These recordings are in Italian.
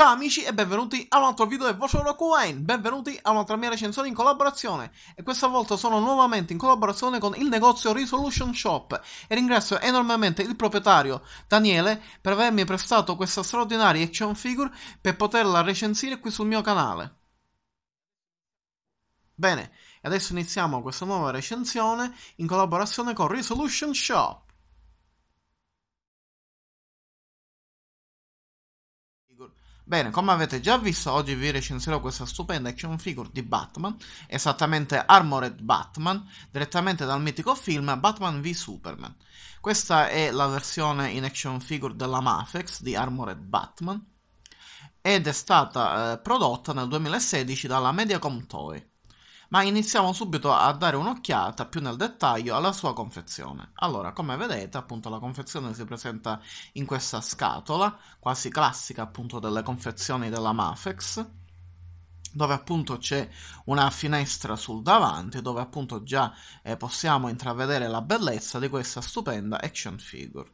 Ciao amici e benvenuti a un altro video del vostro Rokuwain, benvenuti a un'altra mia recensione in collaborazione e questa volta sono nuovamente in collaborazione con il negozio Resolution Shop e ringrazio enormemente il proprietario Daniele per avermi prestato questa straordinaria action figure per poterla recensire qui sul mio canale. Bene, adesso iniziamo questa nuova recensione in collaborazione con Resolution Shop. Bene, come avete già visto, oggi vi recenserò questa stupenda action figure di Batman, esattamente Armored Batman, direttamente dal mitico film Batman v Superman. Questa è la versione in action figure della Mafex di Armored Batman ed è stata eh, prodotta nel 2016 dalla Mediacom Toy ma iniziamo subito a dare un'occhiata più nel dettaglio alla sua confezione. Allora, come vedete, appunto la confezione si presenta in questa scatola, quasi classica appunto delle confezioni della Mafex, dove appunto c'è una finestra sul davanti dove appunto già eh, possiamo intravedere la bellezza di questa stupenda action figure.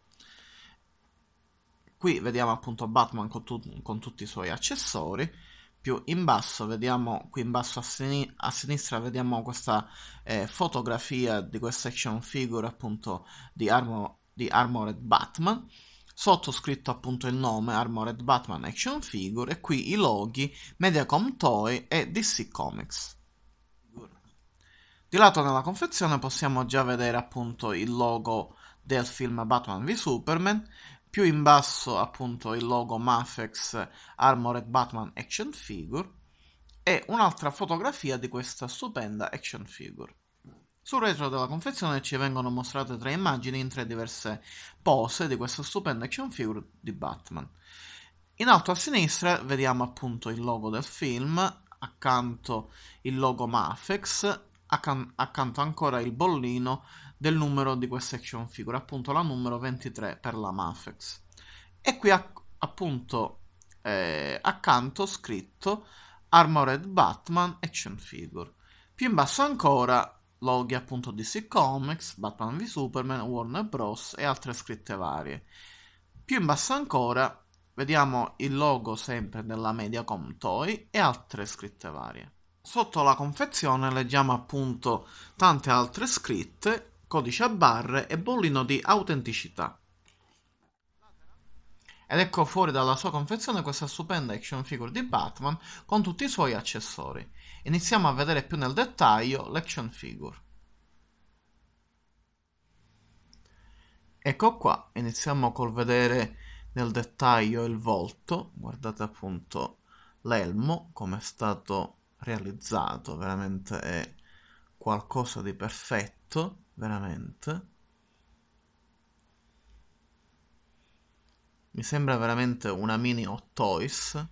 Qui vediamo appunto Batman con, tu con tutti i suoi accessori più in basso vediamo qui in basso a, sin- a sinistra vediamo questa eh, fotografia di questa action figure appunto di, Armo- di Armored Batman sotto scritto appunto il nome Armored Batman Action Figure e qui i loghi Mediacom Toy e DC Comics. Di lato nella confezione possiamo già vedere appunto il logo del film Batman v Superman, più in basso appunto il logo Mafex Armored Batman Action Figure e un'altra fotografia di questa stupenda action figure. Sul retro della confezione ci vengono mostrate tre immagini in tre diverse pose di questa stupenda action figure di Batman. In alto a sinistra vediamo appunto il logo del film, accanto il logo Mafex, accan- accanto ancora il bollino del numero di questa action figure, appunto la numero 23 per la Mafex. E qui a, appunto eh, accanto scritto Armored Batman Action Figure. Più in basso ancora loghi appunto DC Comics, Batman v Superman, Warner Bros. e altre scritte varie. Più in basso ancora vediamo il logo sempre della Mediacom Toy e altre scritte varie. Sotto la confezione leggiamo appunto tante altre scritte codice a barre e bollino di autenticità. Ed ecco fuori dalla sua confezione questa stupenda action figure di Batman con tutti i suoi accessori. Iniziamo a vedere più nel dettaglio l'action figure. Ecco qua, iniziamo col vedere nel dettaglio il volto, guardate appunto l'elmo come è stato realizzato, veramente è qualcosa di perfetto fatto, veramente. Mi sembra veramente una mini Hot Toys.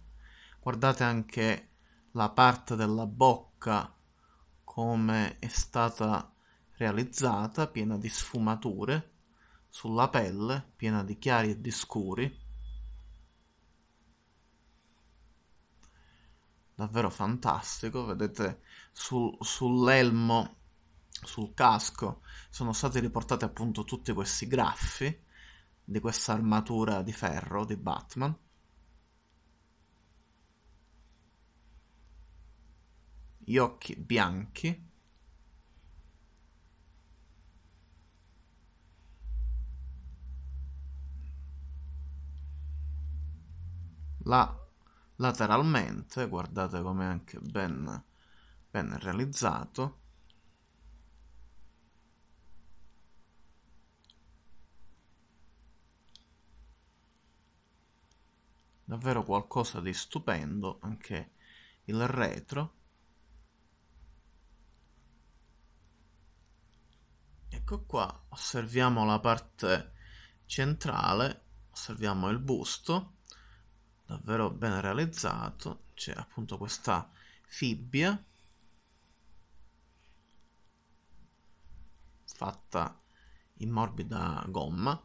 Guardate anche la parte della bocca come è stata realizzata, piena di sfumature sulla pelle, piena di chiari e di scuri. Davvero fantastico, vedete sul, sull'elmo sul casco sono stati riportati appunto tutti questi graffi di questa armatura di ferro di Batman. Gli occhi bianchi. La lateralmente, guardate come è anche ben, ben realizzato. davvero qualcosa di stupendo anche il retro ecco qua osserviamo la parte centrale osserviamo il busto davvero ben realizzato c'è appunto questa fibbia fatta in morbida gomma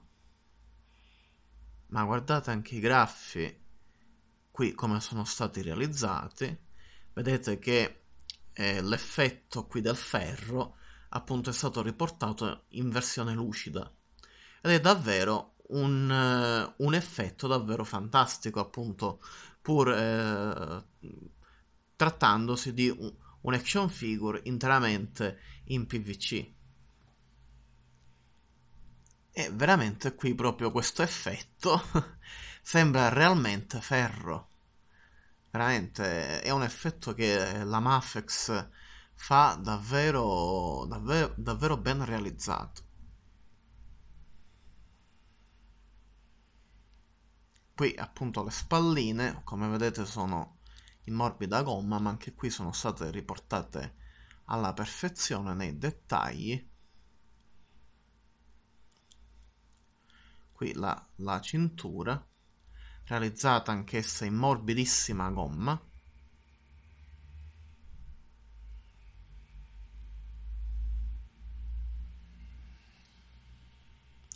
ma guardate anche i graffi qui come sono stati realizzati vedete che eh, l'effetto qui del ferro appunto è stato riportato in versione lucida ed è davvero un, eh, un effetto davvero fantastico appunto pur eh, trattandosi di un, un action figure interamente in PVC e veramente qui proprio questo effetto sembra realmente ferro veramente è un effetto che la Mafex fa davvero, davvero, davvero ben realizzato. Qui appunto le spalline, come vedete sono in morbida gomma, ma anche qui sono state riportate alla perfezione nei dettagli. Qui la, la cintura realizzata anch'essa in morbidissima gomma.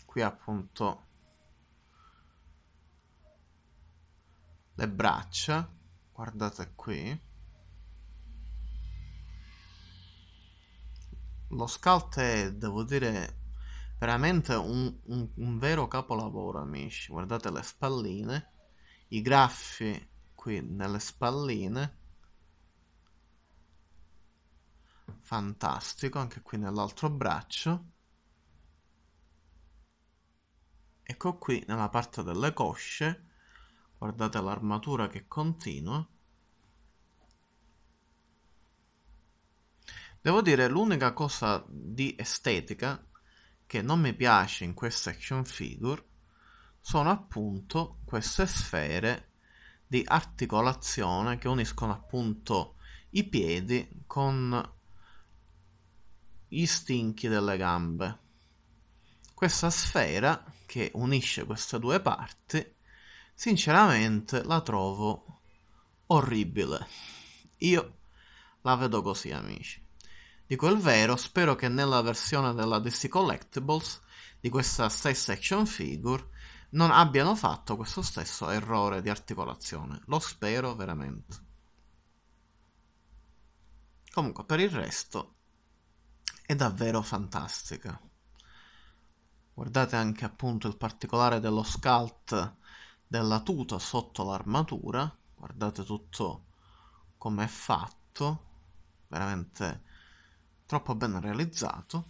Qui appunto le braccia, guardate qui. Lo scalto è, devo dire, veramente un, un, un vero capolavoro, amici. Guardate le spalline i graffi qui nelle spalline fantastico anche qui nell'altro braccio ecco qui nella parte delle cosce guardate l'armatura che continua devo dire l'unica cosa di estetica che non mi piace in questa action figure sono appunto queste sfere di articolazione che uniscono appunto i piedi con gli stinchi delle gambe. Questa sfera che unisce queste due parti, sinceramente la trovo orribile. Io la vedo così, amici. Dico il vero, spero che nella versione della DC Collectibles di questa stessa action figure non abbiano fatto questo stesso errore di articolazione. Lo spero veramente. Comunque, per il resto, è davvero fantastica. Guardate anche appunto il particolare dello scalt della tuta sotto l'armatura. Guardate tutto come è fatto. Veramente troppo ben realizzato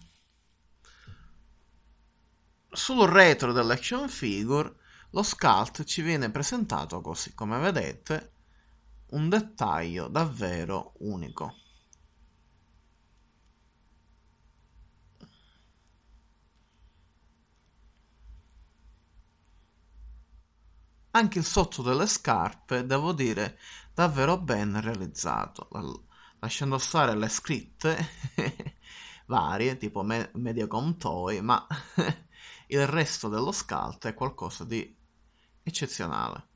sul retro dell'action figure lo SCALT ci viene presentato così come vedete un dettaglio davvero unico. Anche il sotto delle scarpe, devo dire, davvero ben realizzato, lasciando stare le scritte varie, tipo Mediacom Toy, ma il resto dello scalto è qualcosa di eccezionale.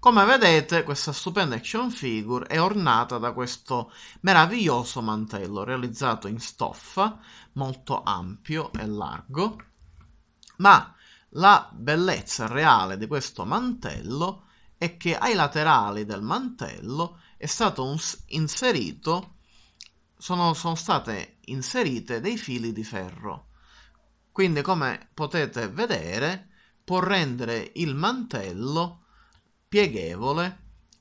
Come vedete, questa stupenda action figure è ornata da questo meraviglioso mantello realizzato in stoffa, molto ampio e largo, ma la bellezza reale di questo mantello è che ai laterali del mantello è stato inserito sono, sono state inserite dei fili di ferro quindi come potete vedere può rendere il mantello pieghevole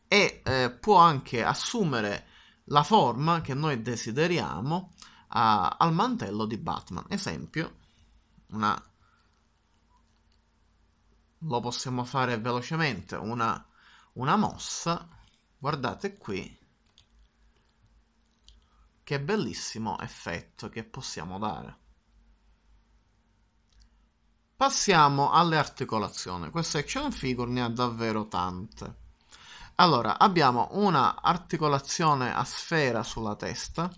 e eh, può anche assumere la forma che noi desideriamo a, al mantello di Batman. Esempio, una... lo possiamo fare velocemente, una, una mossa, guardate qui, che bellissimo effetto che possiamo dare. Passiamo alle articolazioni. Questa action figure ne ha davvero tante. Allora, abbiamo una articolazione a sfera sulla testa,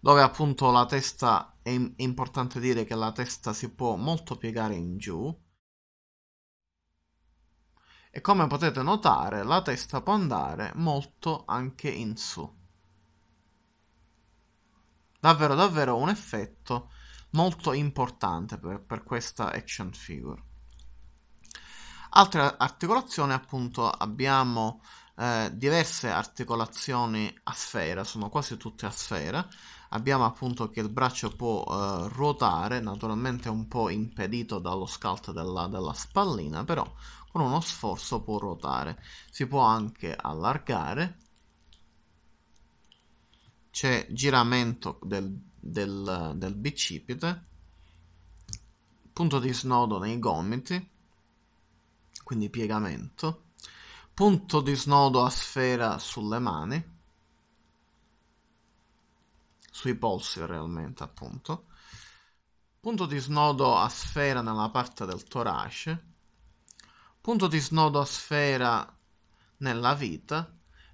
dove appunto la testa, è importante dire che la testa si può molto piegare in giù, e come potete notare la testa può andare molto anche in su. Davvero davvero un effetto molto importante per, per questa action figure. Altre articolazioni, appunto, abbiamo eh, diverse articolazioni a sfera, sono quasi tutte a sfera. Abbiamo appunto che il braccio può eh, ruotare, naturalmente un po' impedito dallo scalto della, della spallina, però con uno sforzo può ruotare. Si può anche allargare, c'è giramento del del, del bicipite, punto di snodo nei gomiti, quindi piegamento, punto di snodo a sfera sulle mani, sui polsi realmente appunto, punto di snodo a sfera nella parte del torace, punto di snodo a sfera nella vita,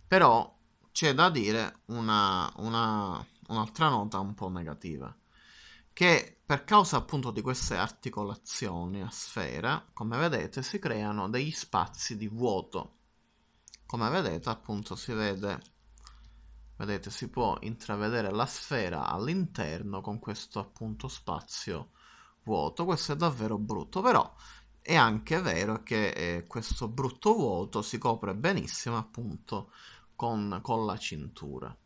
però c'è da dire una, una un'altra nota un po' negativa, che per causa appunto di queste articolazioni a sfera, come vedete, si creano degli spazi di vuoto. Come vedete, appunto, si vede, vedete, si può intravedere la sfera all'interno con questo appunto spazio vuoto. Questo è davvero brutto, però è anche vero che eh, questo brutto vuoto si copre benissimo appunto con, con la cintura.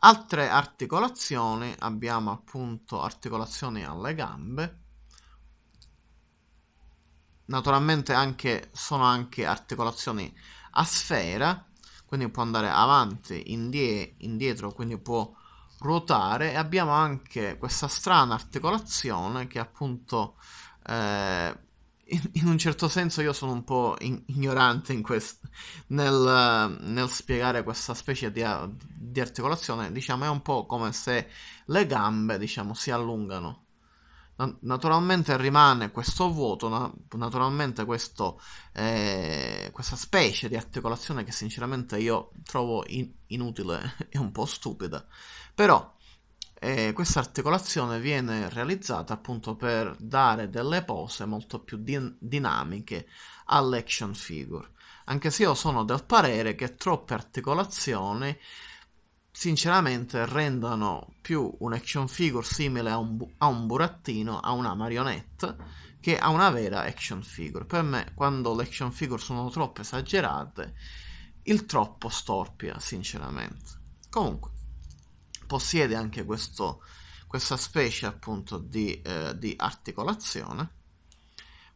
Altre articolazioni, abbiamo appunto articolazioni alle gambe, naturalmente anche, sono anche articolazioni a sfera, quindi può andare avanti, indie, indietro, quindi può ruotare e abbiamo anche questa strana articolazione che appunto eh, in un certo senso io sono un po' in- ignorante in quest- nel, nel, spiegare questa specie di, di, articolazione, diciamo è un po' come se le gambe diciamo, si allungano. naturalmente rimane questo vuoto, naturalmente questo, eh, questa specie di articolazione che sinceramente io trovo in- inutile e un po' stupida, però e questa articolazione viene realizzata appunto per dare delle pose molto più din- dinamiche all'action figure. Anche se io sono del parere che troppe articolazioni sinceramente rendano più un action figure simile a un, bu- a un burattino, a una marionetta, che a una vera action figure. Per me, quando le action figure sono troppo esagerate, il troppo storpia, sinceramente. Comunque, possiede anche questo, questa specie appunto di, eh, di articolazione.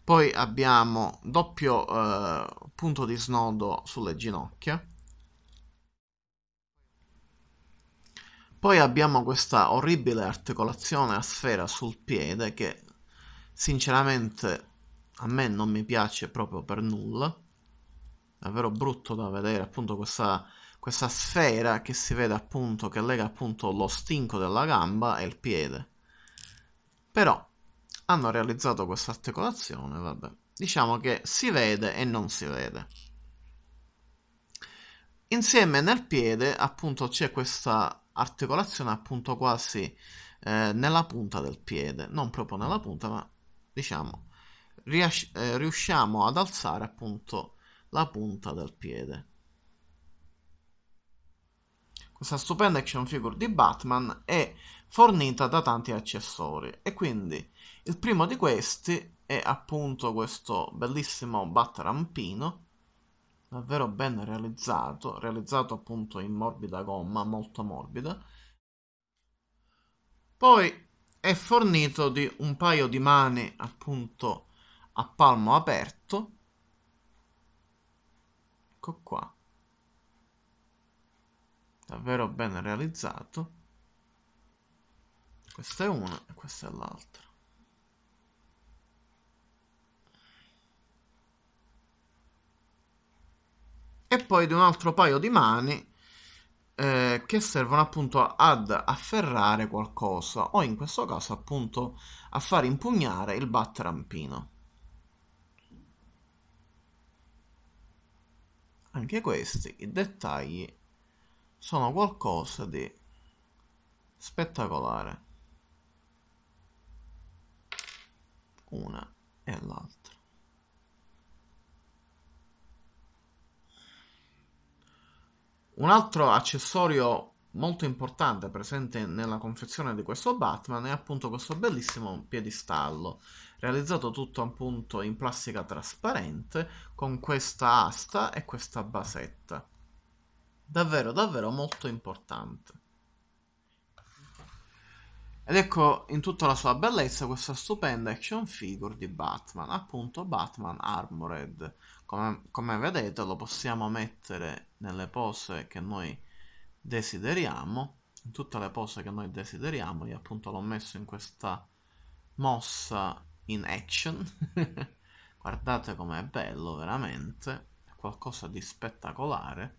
Poi abbiamo doppio eh, punto di snodo sulle ginocchia. Poi abbiamo questa orribile articolazione a sfera sul piede che sinceramente a me non mi piace proprio per nulla. Davvero brutto da vedere appunto questa questa sfera che si vede appunto che lega appunto lo stinco della gamba e il piede. Però hanno realizzato questa articolazione, vabbè. Diciamo che si vede e non si vede. Insieme nel piede appunto c'è questa articolazione appunto quasi eh, nella punta del piede, non proprio nella punta, ma diciamo rias- eh, riusciamo ad alzare appunto la punta del piede questa stupenda action figure di Batman è fornita da tanti accessori e quindi il primo di questi è appunto questo bellissimo batrampino davvero ben realizzato, realizzato appunto in morbida gomma, molto morbida. Poi è fornito di un paio di mani appunto a palmo aperto. Ecco qua davvero ben realizzato questa è una e questa è l'altra e poi di un altro paio di mani eh, che servono appunto ad afferrare qualcosa o in questo caso appunto a far impugnare il batterampino. Anche questi i dettagli sono qualcosa di spettacolare. Una e l'altra. Un altro accessorio molto importante presente nella confezione di questo Batman è appunto questo bellissimo piedistallo realizzato tutto appunto in plastica trasparente con questa asta e questa basetta davvero davvero molto importante. Ed ecco in tutta la sua bellezza questa stupenda action figure di Batman, appunto Batman Armored. Come, come vedete lo possiamo mettere nelle pose che noi desideriamo, in tutte le pose che noi desideriamo, io appunto l'ho messo in questa mossa in action. Guardate com'è bello veramente, è qualcosa di spettacolare.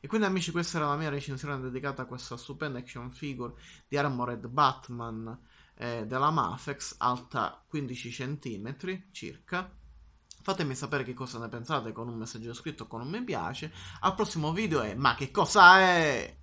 E quindi amici questa era la mia recensione dedicata a questa stupenda action figure di Armored Batman eh, della Mafex, alta 15 cm circa. Fatemi sapere che cosa ne pensate con un messaggio scritto con un mi piace. Al prossimo video e ma che cosa è?